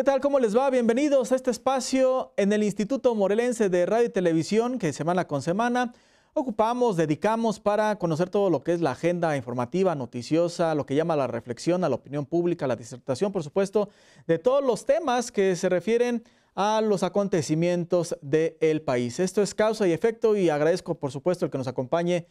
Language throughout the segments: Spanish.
¿Qué tal? ¿Cómo les va? Bienvenidos a este espacio en el Instituto Morelense de Radio y Televisión que semana con semana ocupamos, dedicamos para conocer todo lo que es la agenda informativa, noticiosa, lo que llama la reflexión a la opinión pública, la disertación, por supuesto, de todos los temas que se refieren a los acontecimientos del país. Esto es causa y efecto y agradezco, por supuesto, el que nos acompañe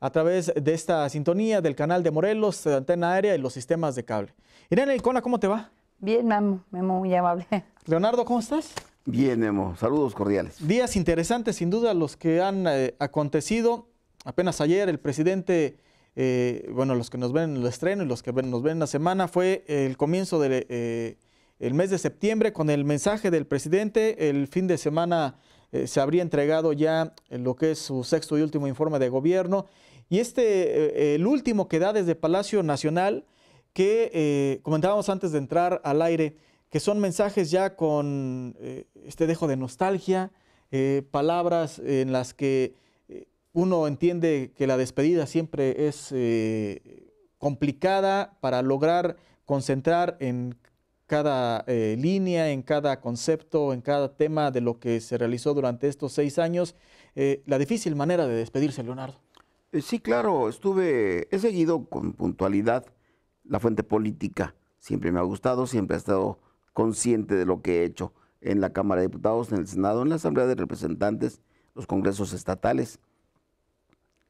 a través de esta sintonía del canal de Morelos, de Antena Aérea y los sistemas de cable. Irene Icona, ¿cómo te va? Bien, Memo, muy amable. Leonardo, ¿cómo estás? Bien, Memo, saludos cordiales. Días interesantes, sin duda, los que han eh, acontecido. Apenas ayer el presidente, eh, bueno, los que nos ven en el estreno y los que nos ven en la semana, fue el comienzo del eh, mes de septiembre con el mensaje del presidente. El fin de semana se habría entregado ya lo que es su sexto y último informe de gobierno. Y este, el último que da desde Palacio Nacional, que eh, comentábamos antes de entrar al aire, que son mensajes ya con eh, este dejo de nostalgia, eh, palabras en las que uno entiende que la despedida siempre es complicada para lograr concentrar en cada línea, en cada concepto, en cada tema de lo que se realizó durante estos seis años, la difícil manera de despedirse, Leonardo. Sí, claro, estuve, he seguido con puntualidad la fuente política. Siempre me ha gustado, siempre he estado consciente de lo que he hecho en la Cámara de Diputados, en el Senado, en la Asamblea de Representantes, los congresos estatales.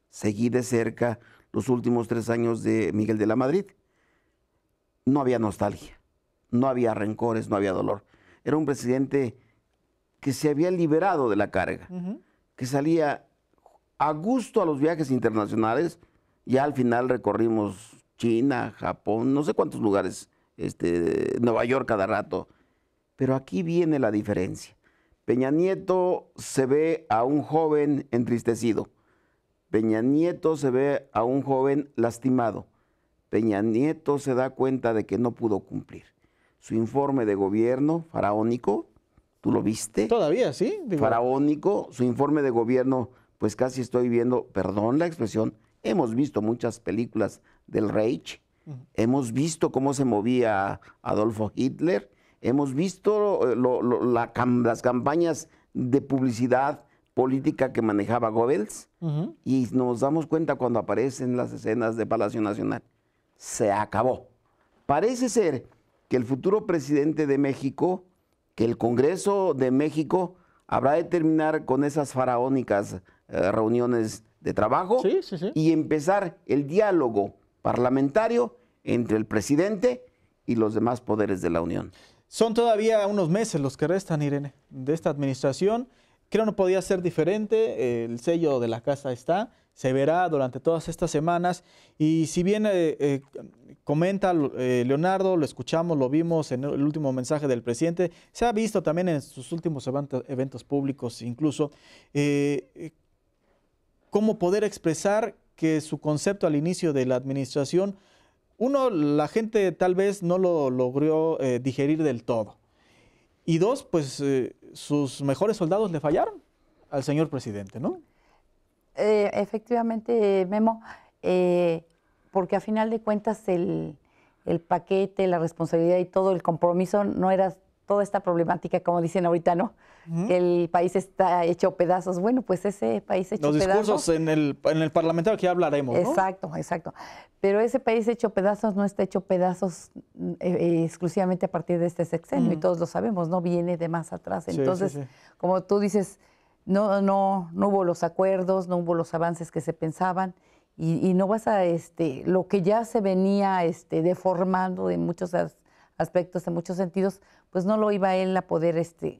Seguí de cerca los últimos tres años de Miguel de la Madrid. No había nostalgia, no había rencores, no había dolor. Era un presidente que se había liberado de la carga, que salía a gusto a los viajes internacionales. Ya al final recorrimos China, Japón, no sé cuántos lugares, este, Nueva York cada rato. Pero aquí viene la diferencia. Peña Nieto se ve a un joven entristecido. Peña Nieto se ve a un joven lastimado. Peña Nieto se da cuenta de que no pudo cumplir. Su informe de gobierno faraónico, tú lo viste. Todavía, sí. Faraónico, su informe de gobierno, pues casi estoy viendo, perdón la expresión, hemos visto muchas películas del Reich, hemos visto cómo se movía Adolfo Hitler, hemos visto eh, las campañas de publicidad política que manejaba Goebbels y nos damos cuenta cuando aparecen las escenas de Palacio Nacional. Se acabó. Parece ser que el futuro presidente de México, que el Congreso de México habrá de terminar con esas faraónicas eh, reuniones de trabajo y empezar el diálogo parlamentario entre el presidente y los demás poderes de la Unión. Son todavía unos meses los que restan, Irene, de esta administración. Creo no podía ser diferente, el sello de la casa está, se verá durante todas estas semanas y si bien eh, eh, comenta eh, Leonardo, lo escuchamos, lo vimos en el último mensaje del presidente, se ha visto también en sus últimos eventos públicos incluso, cómo poder expresar que su concepto al inicio de la administración, uno, la gente tal vez no lo logró eh, digerir del todo. Y dos, pues eh, sus mejores soldados le fallaron al señor presidente, ¿no? Eh, efectivamente, Memo, porque a final de cuentas el, el paquete, la responsabilidad y todo el compromiso no era toda esta problemática, como dicen ahorita, ¿no? el país está hecho pedazos. Bueno, pues ese país hecho pedazos. Los discursos en el, en el parlamentario que hablaremos, Exacto, exacto. Pero ese país hecho pedazos no está hecho pedazos eh, eh, exclusivamente a partir de este sexenio, y todos lo sabemos, no viene de más atrás. Entonces, como tú dices, no, no, no hubo los acuerdos, no hubo los avances que se pensaban. Y, no vas a este lo que ya se venía este deformando en muchos aspectos, en muchos sentidos, pues no lo iba él a poder este,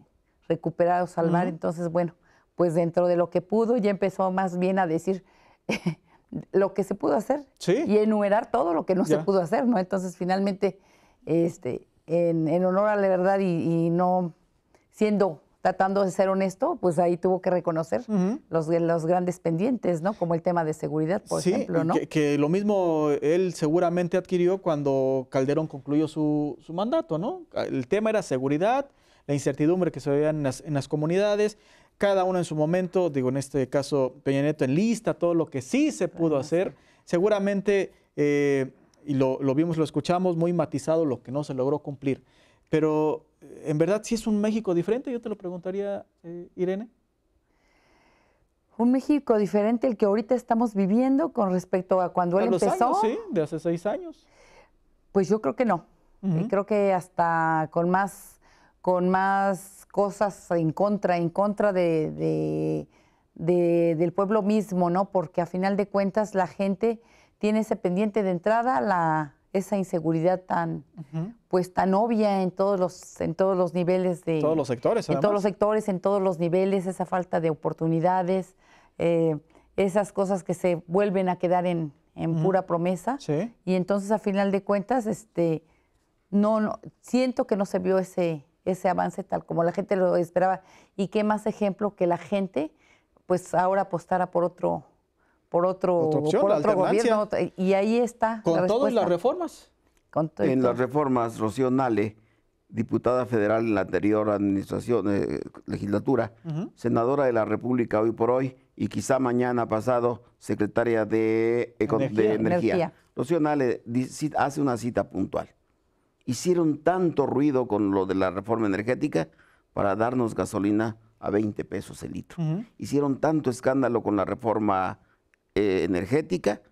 recuperar o salvar. Entonces, bueno, pues dentro de lo que pudo ya empezó más bien a decir lo que se pudo hacer y enumerar todo lo que no se pudo hacer, ¿no? Entonces, finalmente, este, en, en honor a la verdad y no siendo tratando de ser honesto, pues ahí tuvo que reconocer los, grandes pendientes, ¿no? Como el tema de seguridad, por ejemplo, ¿no? Que, lo mismo él seguramente adquirió cuando Calderón concluyó su, mandato, ¿no? El tema era seguridad, la incertidumbre que se veía en las, en comunidades, cada uno en su momento, digo, en este caso Peña Neto en lista, todo lo que sí se pudo hacer, seguramente, eh, y lo, vimos, lo escuchamos, muy matizado lo que no se logró cumplir. Pero en verdad sí es un México diferente, yo te lo preguntaría, eh, Irene. Un México diferente el que ahorita estamos viviendo con respecto a cuando él los empezó. Años, sí, de hace seis años. Pues yo creo que no. Y Creo que hasta con más, con más cosas en contra, en contra del pueblo mismo, ¿no? Porque a final de cuentas la gente tiene ese pendiente de entrada, la, esa inseguridad tan, pues tan obvia en todos los, en todos los niveles de. Todos los sectores, En todos los sectores, en todos los niveles, esa falta de oportunidades, eh, esas cosas que se vuelven a quedar en, en pura promesa. Y entonces, a final de cuentas, este, no, siento que no se vio ese, ese avance tal como la gente lo esperaba. Y qué más ejemplo que la gente, pues ahora apostara por otro por otro, gobierno. y ahí está. Con todas las reformas. en las reformas, Rocío Nale, diputada federal en la anterior administración, eh, legislatura, senadora de la República hoy por hoy y quizá mañana pasado secretaria de Energía. De Rocío Nale hace una cita puntual. Hicieron tanto ruido con lo de la reforma energética para darnos gasolina a 20 pesos el litro. Hicieron tanto escándalo con la reforma eh, energética,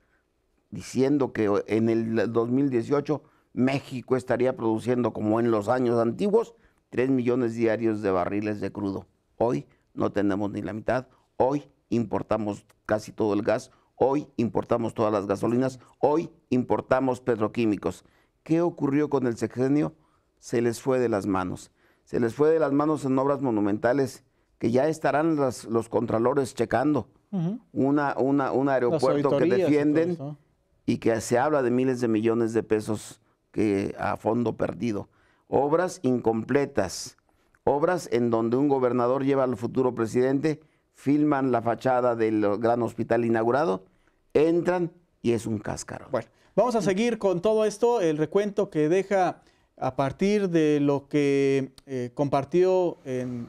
diciendo que en el 2018 México estaría produciendo, como en los años antiguos, 3 millones diarios de barriles de crudo. Hoy no tenemos ni la mitad, hoy importamos casi todo el gas, hoy importamos todas las gasolinas, hoy importamos petroquímicos. ¿Qué ocurrió con el sexenio? Se les fue de las manos. Se les fue de las manos en obras monumentales que ya estarán los contralores checando una, un aeropuerto que defienden y, que se habla de miles de millones de pesos que, a fondo perdido. Obras incompletas, obras en donde un gobernador lleva al futuro presidente, filman la fachada del gran hospital inaugurado, entran y es un cáscaro. Bueno, vamos a mm. seguir con todo esto, el recuento que deja a partir de lo que eh, compartió en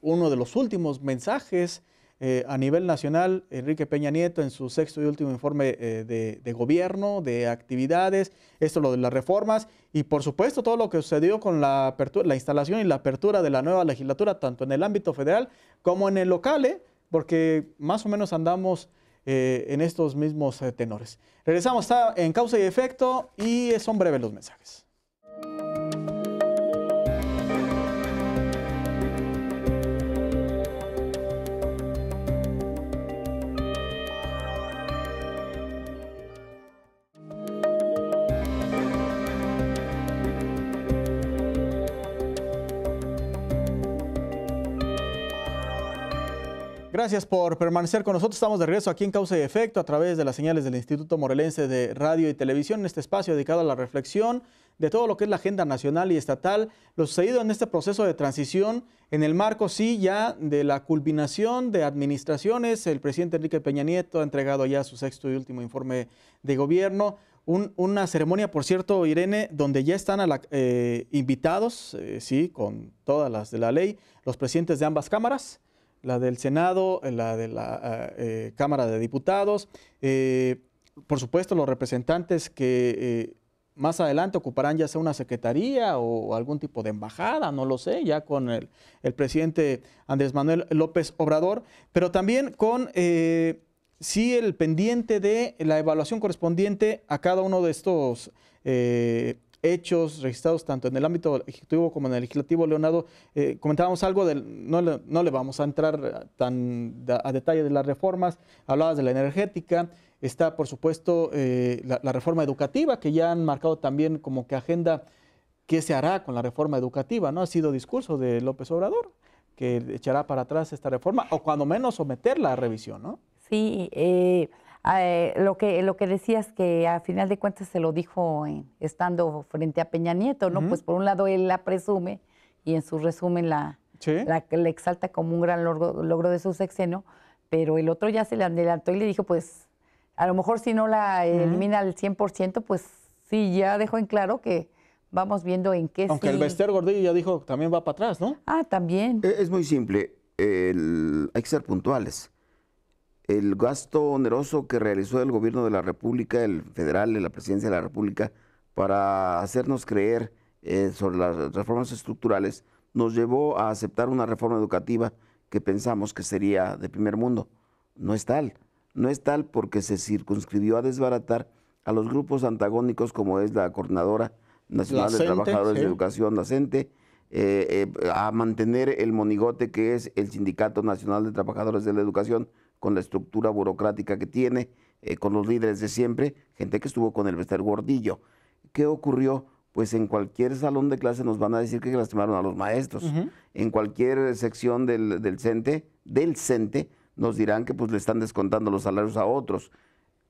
uno de los últimos mensajes eh, a nivel nacional, Enrique Peña Nieto en su sexto y último informe eh, de, gobierno, de actividades, esto lo de las reformas y por supuesto todo lo que sucedió con la, la instalación y la apertura de la nueva legislatura, tanto en el ámbito federal como en el local, ¿eh? porque más o menos andamos en estos mismos tenores. Regresamos está en causa y efecto y son breves los mensajes. Gracias por permanecer con nosotros. Estamos de regreso aquí en Causa y Efecto a través de las señales del Instituto Morelense de Radio y Televisión en este espacio dedicado a la reflexión de todo lo que es la agenda nacional y estatal, lo sucedido en este proceso de transición en el marco, sí, ya de la culminación de administraciones. El presidente Enrique Peña Nieto ha entregado ya su sexto y último informe de gobierno. una ceremonia, por cierto, Irene, donde ya están eh, invitados, eh, sí, con todas las de la ley, los presidentes de ambas cámaras la del Senado, eh, la de la ah, eh, Cámara de Diputados, eh, por supuesto los representantes que más adelante ocuparán ya sea una secretaría o algún tipo de embajada, no lo sé, ya con el, presidente Andrés Manuel López Obrador, pero también con sí el pendiente de la evaluación correspondiente a cada uno de estos eh, hechos registrados tanto en el ámbito ejecutivo como en el legislativo. Leonardo, eh, comentábamos algo del, no le, no le, vamos a entrar tan a detalle de las reformas, hablabas de la energética, está por supuesto eh, la, reforma educativa que ya han marcado también como que agenda qué se hará con la reforma educativa, ¿no? Ha sido discurso de López Obrador que echará para atrás esta reforma o cuando menos someterla a revisión, ¿no? Sí, eh, eh, lo, que, lo que decías que a final de cuentas se lo dijo estando frente a Peña Nieto, ¿no? Pues por un lado él la presume y en su resumen la, exalta como un gran logro, de su sexenio, pero el otro ya se le adelantó y le dijo, pues a lo mejor si no la elimina al 100%, pues sí, ya dejó en claro que vamos viendo en qué... Aunque el Bester Gordillo ya dijo, también va para atrás, ¿no? Ah, también. E, es, muy simple, el, hay que ser puntuales el gasto oneroso que realizó el gobierno de la República, el federal, de la presidencia de la República, para hacernos creer eh, sobre las reformas estructurales, nos llevó a aceptar una reforma educativa que pensamos que sería de primer mundo. No es tal. No es tal porque se circunscribió a desbaratar a los grupos antagónicos como es la Coordinadora Nacional de Trabajadores de Educación, la eh, eh, a mantener el monigote que es el Sindicato Nacional de Trabajadores de la Educación, con la estructura burocrática que tiene, eh, con los líderes de siempre, gente que estuvo con el Bester Gordillo. ¿Qué ocurrió? Pues en cualquier salón de clase nos van a decir que lastimaron a los maestros. En cualquier eh, sección del, CENTE, del CENTE, nos dirán que pues le están descontando los salarios a otros.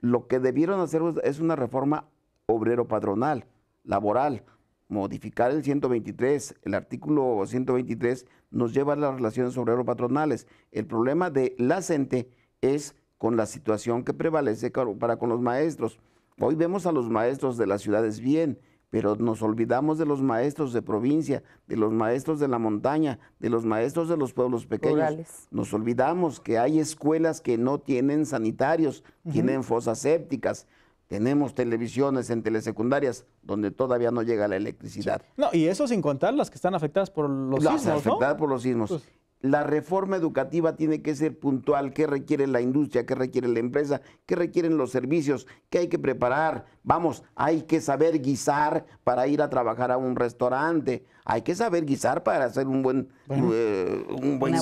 Lo que debieron hacer pues, es una reforma obrero patronal laboral, modificar el 123, el artículo 123 nos lleva a las relaciones obrero patronales. El problema de la CENTE es con la situación que prevalece para con los maestros. Hoy vemos a los maestros de las ciudades bien, pero nos olvidamos de los maestros de provincia, de los maestros de la montaña, de los maestros de los pueblos pequeños. Nos olvidamos que hay escuelas que no tienen sanitarios, tienen fosas sépticas. Tenemos televisiones en telesecundarias donde todavía no llega la electricidad. No, y eso sin contar las que están afectadas por los las sismos. Afectadas por los sismos. Pues, la reforma educativa tiene que ser puntual, qué requiere la industria, qué requiere la empresa, qué requieren los servicios, qué hay que preparar. Vamos, hay que saber guisar para ir a trabajar a un restaurante, hay que saber guisar para hacer un buen, eh, buen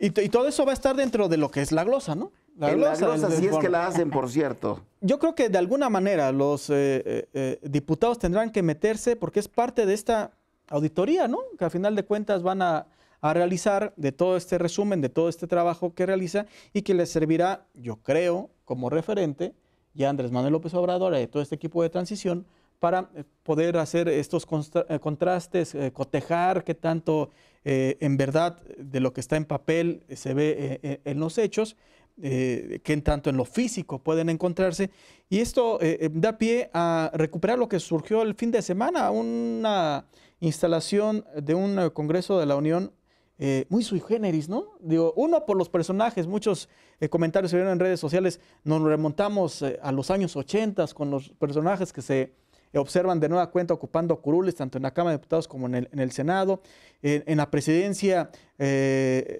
y, todo eso va a estar dentro de lo que es la glosa, ¿no? La glosa, la sí es que la hacen, por cierto. Yo creo que de alguna manera los eh, eh, diputados tendrán que meterse porque es parte de esta auditoría, ¿no? Que al final de cuentas van a a realizar de todo este resumen, de todo este trabajo que realiza y que le servirá, yo creo, como referente ya Andrés Manuel López Obrador y eh, todo este equipo de transición para eh, poder hacer estos eh, contrastes, cotejar qué tanto en verdad de lo que está en papel se ve en los hechos, qué tanto en lo físico pueden encontrarse. Y esto da pie a recuperar lo que surgió el fin de semana, una instalación de un Congreso de la Unión eh, muy sui generis, ¿no? Digo, uno por los personajes, muchos eh, comentarios se vieron en redes sociales, nos remontamos eh, a los años 80 con los personajes que se observan de nueva cuenta ocupando curules tanto en la Cámara de Diputados como en el, en el Senado. en la presidencia,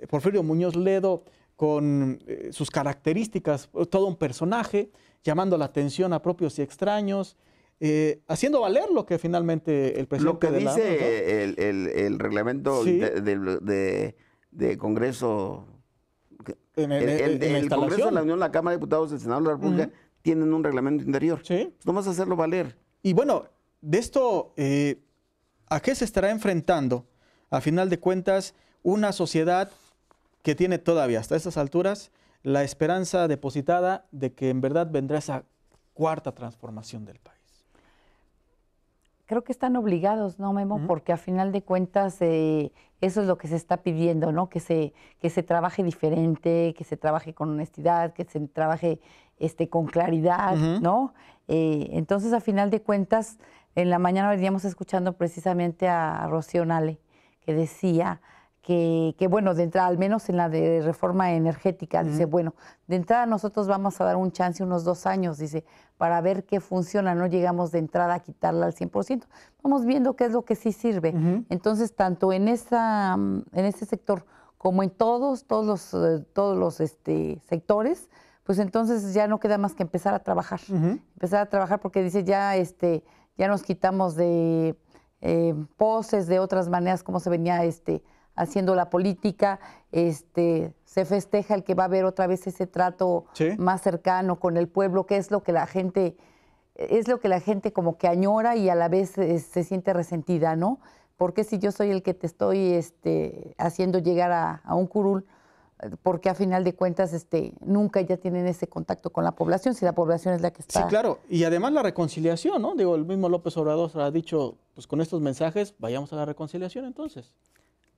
Porfirio Muñoz Ledo con sus características, todo un personaje, llamando la atención a propios y extraños. Eh, haciendo valer lo que finalmente el presidente. Lo que dice El, reglamento de, Congreso. En el, de la Unión, la Cámara de Diputados, el Senado de la República tienen un reglamento interior. Sí. Vamos pues a hacerlo valer. Y bueno, de esto, eh, ¿a qué se estará enfrentando? A final de cuentas, una sociedad que tiene todavía hasta esas alturas la esperanza depositada de que en verdad vendrá esa cuarta transformación del país creo que están obligados, ¿no, Memo? Porque a final de cuentas eh, eso es lo que se está pidiendo, ¿no? Que se, que se trabaje diferente, que se trabaje con honestidad, que se trabaje este, con claridad, ¿no? Eh, entonces, a final de cuentas, en la mañana veníamos escuchando precisamente a Rocío Nale, que decía que, bueno, de entrada, al menos en la de reforma energética, dice, bueno, de entrada nosotros vamos a dar un chance unos dos años, dice, para ver qué funciona, no llegamos de entrada a quitarla al 100%, vamos viendo qué es lo que sí sirve. Entonces, tanto en, esa, mm, en este sector como en todos, todos los, eh, todos los este, sectores, pues entonces ya no queda más que empezar a trabajar, empezar a trabajar porque dice, ya, este, ya nos quitamos de eh, poses, de otras maneras, como se venía este haciendo la política, este, se festeja el que va a haber otra vez ese trato más cercano con el pueblo, que es lo que la gente, es lo que la gente como que añora y a la vez eh, se, siente resentida, ¿no? Porque si yo soy el que te estoy este, haciendo llegar a, un curul, porque a final de cuentas este, nunca ya tienen ese contacto con la población, si la población es la que está. Sí, claro, y además la reconciliación, ¿no? Digo, el mismo López Obrador ha dicho, pues con estos mensajes vayamos a la reconciliación entonces.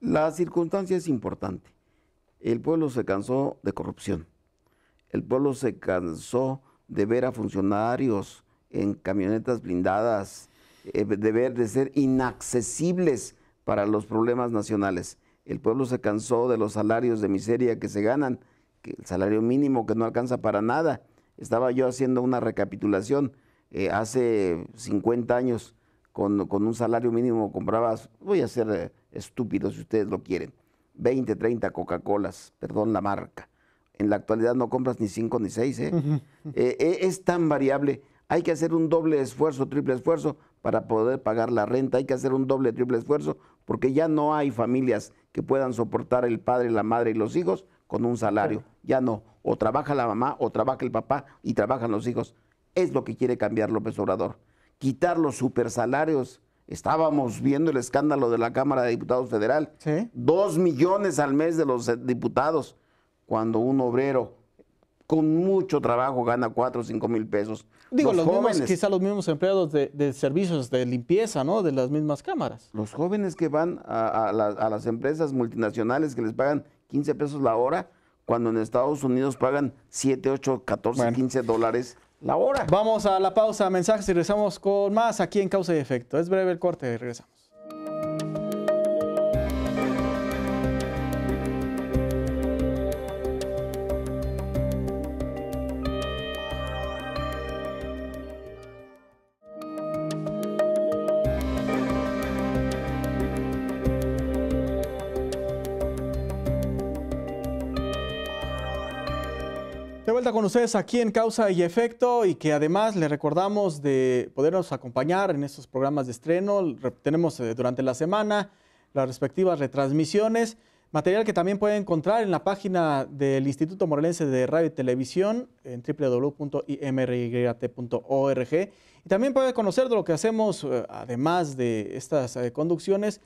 La circunstancia es importante. El pueblo se cansó de corrupción. El pueblo se cansó de ver a funcionarios en camionetas blindadas, eh, de ver de ser inaccesibles para los problemas nacionales. El pueblo se cansó de los salarios de miseria que se ganan, el salario mínimo que no alcanza para nada. Estaba yo haciendo una recapitulación eh, hace 50 años con, con, un salario mínimo comprabas, voy a hacer eh, estúpido si ustedes lo quieren. 20, 30 Coca-Colas, perdón la marca. En la actualidad no compras ni 5 ni 6, ¿eh? Eh, eh, es tan variable. Hay que hacer un doble esfuerzo, triple esfuerzo para poder pagar la renta. Hay que hacer un doble, triple esfuerzo porque ya no hay familias que puedan soportar el padre, la madre y los hijos con un salario. Ya no. O trabaja la mamá o trabaja el papá y trabajan los hijos. Es lo que quiere cambiar López Obrador. Quitar los supersalarios Estábamos viendo el escándalo de la Cámara de Diputados Federal. Dos millones al mes de los eh, diputados, cuando un obrero con mucho trabajo gana cuatro o cinco mil pesos. Digo, quizá los mismos empleados de, servicios de limpieza, ¿no? De las mismas cámaras. Los jóvenes que van a, las empresas multinacionales que les pagan 15 pesos la hora, cuando en Estados Unidos pagan 7, 8, 14, 15 dólares la hora. Vamos a la pausa, mensajes y regresamos con más aquí en Causa y Efecto. Es breve el corte, regresamos. con ustedes aquí en Causa y Efecto y que además le recordamos de podernos acompañar en estos programas de estreno. Tenemos eh, durante la semana las respectivas retransmisiones, material que también puede encontrar en la página del Instituto Morelense de Radio y Televisión en www.imryt.org y también puede conocer de lo que hacemos eh, además de estas eh, conducciones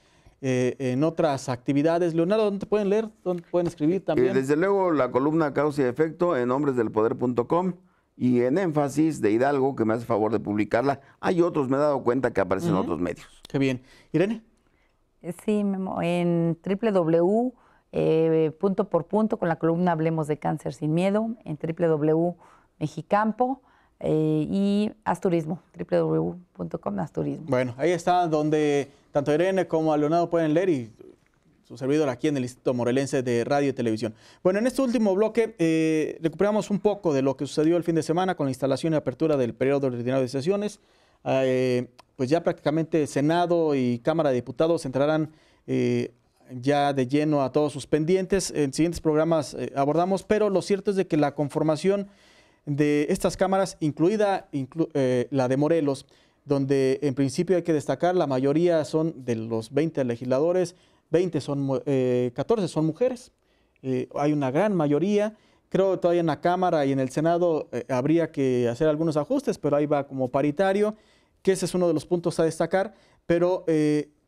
eh, en otras actividades. Leonardo, ¿dónde te pueden leer? ¿Dónde pueden escribir eh, también? desde luego, la columna Causa y Efecto en hombresdelpoder.com y en Énfasis de Hidalgo, que me hace favor de publicarla. Hay otros, me he dado cuenta que aparecen otros medios. Qué bien. Irene. Eh, sí, en www. punto por punto con la columna Hablemos de Cáncer sin Miedo en www.mexicampo eh, y Asturismo, www.asturismo. Bueno, ahí está donde tanto Irene como Leonardo pueden leer y su servidor aquí en el Instituto Morelense de Radio y Televisión. Bueno, en este último bloque eh, recuperamos un poco de lo que sucedió el fin de semana con la instalación y apertura del periodo ordinario de sesiones. Eh, pues ya prácticamente Senado y Cámara de Diputados entrarán ya de lleno a todos sus pendientes. En siguientes programas abordamos, pero lo cierto es de que la conformación de estas cámaras, incluida eh, la de Morelos, donde en principio hay que destacar, la mayoría son de los 20 legisladores, 20 son, 14 eh, son mujeres, eh, hay una gran mayoría. Creo que todavía en la Cámara y en el Senado habría que hacer algunos ajustes, pero ahí va como paritario, que ese es uno de los puntos a destacar. Pero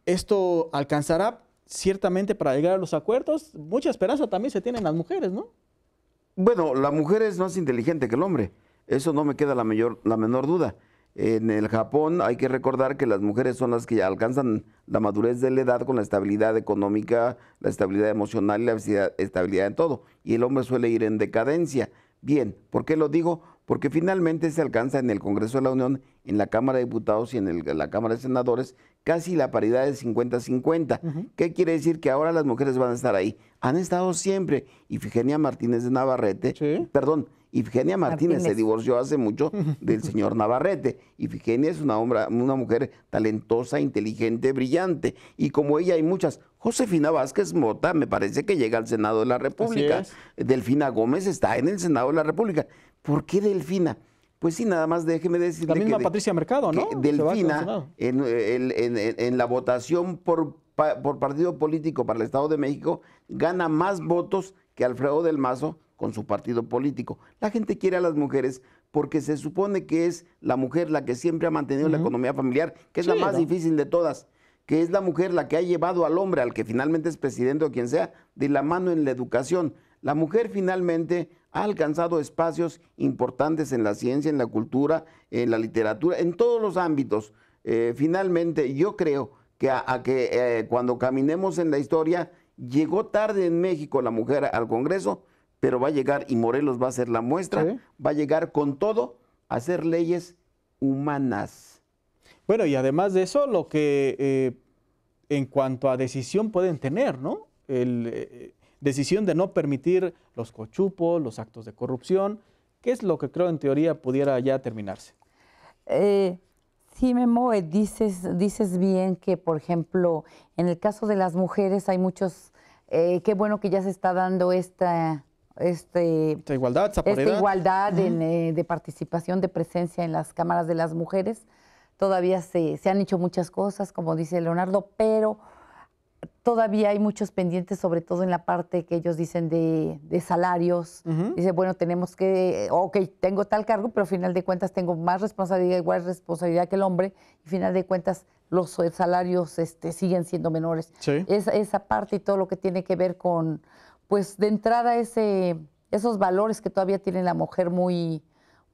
esto alcanzará ciertamente para llegar a los acuerdos. Mucha esperanza también se tienen las mujeres, ¿no? Bueno, la mujer es más inteligente que el hombre, eso no me queda la, mayor, la menor duda. En el Japón hay que recordar que las mujeres son las que alcanzan la madurez de la edad con la estabilidad económica, la estabilidad emocional y la estabilidad en todo. Y el hombre suele ir en decadencia. Bien, ¿por qué lo digo? porque finalmente se alcanza en el Congreso de la Unión, en la Cámara de Diputados y en la Cámara de Senadores casi la paridad de 50-50. ¿Qué quiere decir? Que ahora las mujeres van a estar ahí. Han estado siempre. Y Figenia Martínez de Navarrete, perdón, Ifigenia Martínez, se divorció hace mucho del señor Navarrete. Ifigenia es una, una mujer talentosa, inteligente, brillante. Y como ella hay muchas. Josefina Vázquez Mota me parece que llega al Senado de la República. Delfina Gómez está en el Senado de la República. ¿Por qué Delfina? Pues sí, nada más déjeme decirle. La misma Patricia Mercado, ¿no? Delfina, en, la votación por, partido político para el Estado de México, gana más votos que Alfredo del Mazo con su partido político. La gente quiere a las mujeres porque se supone que es la mujer la que siempre ha mantenido la economía familiar, que es la más difícil de todas, que es la mujer la que ha llevado al hombre, al que finalmente es presidente o quien sea, de la mano en la educación. La mujer finalmente ha alcanzado espacios importantes en la ciencia, en la cultura, en la literatura, en todos los ámbitos. Eh, finalmente, yo creo que, a, que eh, cuando caminemos en la historia, llegó tarde en México la mujer al Congreso, pero va a llegar, y Morelos va a ser la muestra, va a llegar con todo a hacer leyes humanas. Bueno, y además de eso, lo que eh, en cuanto a decisión pueden tener, ¿no? El, decisión de no permitir los cochupos, los actos de corrupción. ¿Qué es lo que creo en teoría pudiera ya terminarse? Eh, sí, Memo, eh, dices, dices bien que, por ejemplo, en el caso de las mujeres hay muchos, eh, qué bueno que ya se está dando esta, este, igualdad, esta igualdad de participación, de presencia en las cámaras de las mujeres. Todavía se, se han hecho muchas cosas, como dice Leonardo, pero todavía hay muchos pendientes, sobre todo en la parte que ellos dicen de, salarios. Dice, bueno, tenemos que, ok, tengo tal cargo, pero al final de cuentas tengo más responsabilidad, igual responsabilidad que el hombre, y al final de cuentas los salarios este, siguen siendo menores. Es, esa parte y todo lo que tiene que ver con, pues de entrada, ese, esos valores que todavía tiene la mujer muy,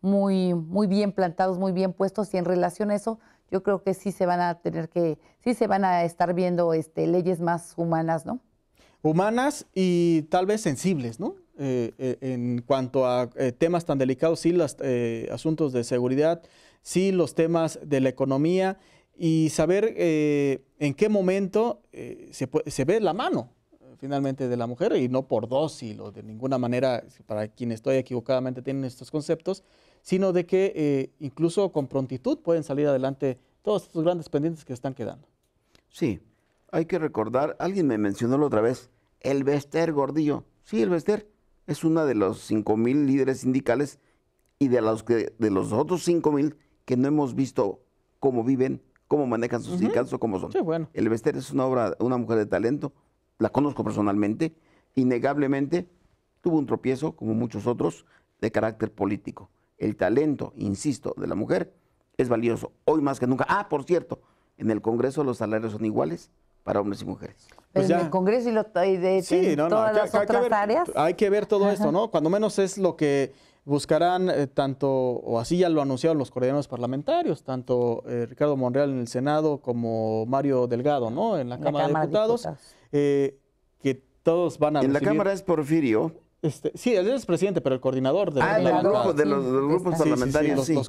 muy, muy bien plantados, muy bien puestos, y en relación a eso yo creo que sí se van a tener que, sí se van a estar viendo este, leyes más humanas, ¿no? Humanas y tal vez sensibles, ¿no? Eh, eh, en cuanto a eh, temas tan delicados, sí, los asuntos de seguridad, sí, los temas de la economía y saber en qué momento se, se ve la mano, finalmente de la mujer y no por dócil o de ninguna manera para quien estoy equivocadamente tienen estos conceptos, sino de que eh, incluso con prontitud pueden salir adelante todos estos grandes pendientes que están quedando. Sí, hay que recordar, alguien me mencionó la otra vez, el Vester Gordillo. Sí, el Vester es una de los 5.000 líderes sindicales y de los, de los otros 5.000 que no hemos visto cómo viven, cómo manejan sus sindicatos o cómo son. Sí, bueno. El Vester es una obra, una mujer de talento, la conozco personalmente, innegablemente tuvo un tropiezo, como muchos otros, de carácter político. El talento, insisto, de la mujer es valioso, hoy más que nunca. Ah, por cierto, en el Congreso los salarios son iguales para hombres y mujeres. Pues en el Congreso y, lo, de, hay, las áreas. Hay que ver todo esto, ¿no? Cuando menos es lo que buscarán eh, tanto, o así ya lo anunciaron los coordinadores parlamentarios, tanto eh, Ricardo Monreal en el Senado como Mario Delgado, ¿no? En la, Cámara, de Diputados eh, que todos van a... En la Cámara es Porfirio. Este, sí, él es presidente, pero el coordinador de, ah, grupo, de los, grupos parlamentarios. Sí, los, coordinadores.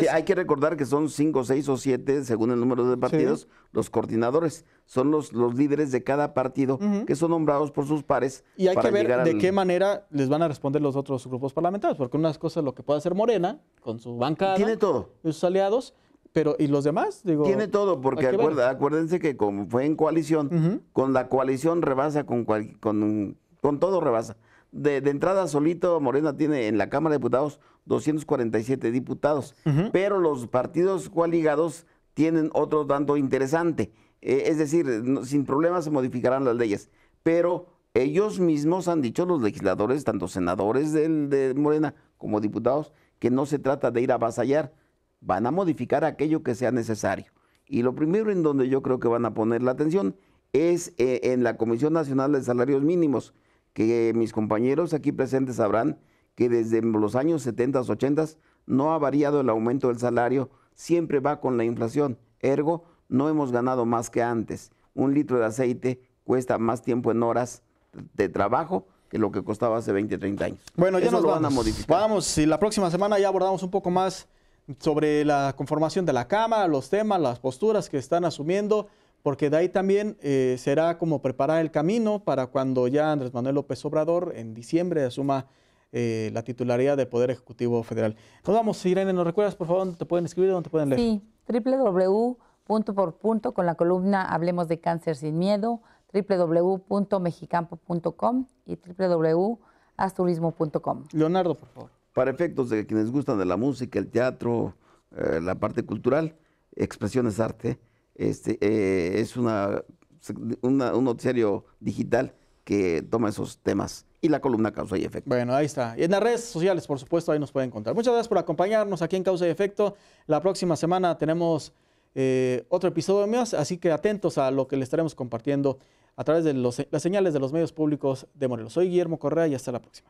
coordinadores. hay que recordar que son cinco, seis o siete, según el número de partidos, los coordinadores. Son los, los líderes de cada partido que son nombrados por sus pares. Y hay que ver de qué manera les van a responder los otros grupos parlamentarios, porque una unas cosas lo que puede hacer Morena con su bancada. Tiene todo. Y sus aliados pero, ¿y los demás? Digo, Tiene todo, porque acuerda, acuérdense que como fue en coalición, con la coalición rebasa, con, con, con todo rebasa. De, entrada solito Morena tiene en la Cámara de Diputados 247 diputados, pero los partidos coaligados tienen otro tanto interesante. E, es decir, sin problemas se modificarán las leyes, pero ellos mismos han dicho, los legisladores, tanto senadores de Morena como diputados, que no se trata de ir a avasallar, van a modificar aquello que sea necesario. Y lo primero en donde yo creo que van a poner la atención es eh, en la Comisión Nacional de Salarios Mínimos, que mis compañeros aquí presentes sabrán que desde los años 70, 80 no ha variado el aumento del salario, siempre va con la inflación. Ergo, no hemos ganado más que antes. Un litro de aceite cuesta más tiempo en horas de trabajo que lo que costaba hace 20, 30 años. Bueno, ya nos vamos. van a modificar. Vamos, la próxima semana ya abordamos un poco más sobre la conformación de la cama, los temas, las posturas que están asumiendo, porque de ahí también eh, será como preparar el camino para cuando ya Andrés Manuel López Obrador en diciembre asuma eh, la titularidad del Poder Ejecutivo Federal. Nos vamos, Irene, ¿nos recuerdas por favor dónde te pueden escribir, dónde te pueden leer? Sí, www por punto con la columna Hablemos de Cáncer sin Miedo, www.mexicampo.com y www.asturismo.com. Leonardo, por favor para efectos de quienes gustan de la música, el teatro, eh, la parte cultural, Expresiones Arte, este, eh, es un noticiario digital que toma esos temas y la columna Causa y Efecto. Bueno, ahí está. Y en las redes sociales, por supuesto, ahí nos pueden encontrar. Muchas gracias por acompañarnos aquí en Causa y Efecto. La próxima semana tenemos eh, otro episodio más, así que atentos a lo que le estaremos compartiendo a través de las señales de los medios públicos de Morelos. Soy Guillermo Correa y hasta la próxima.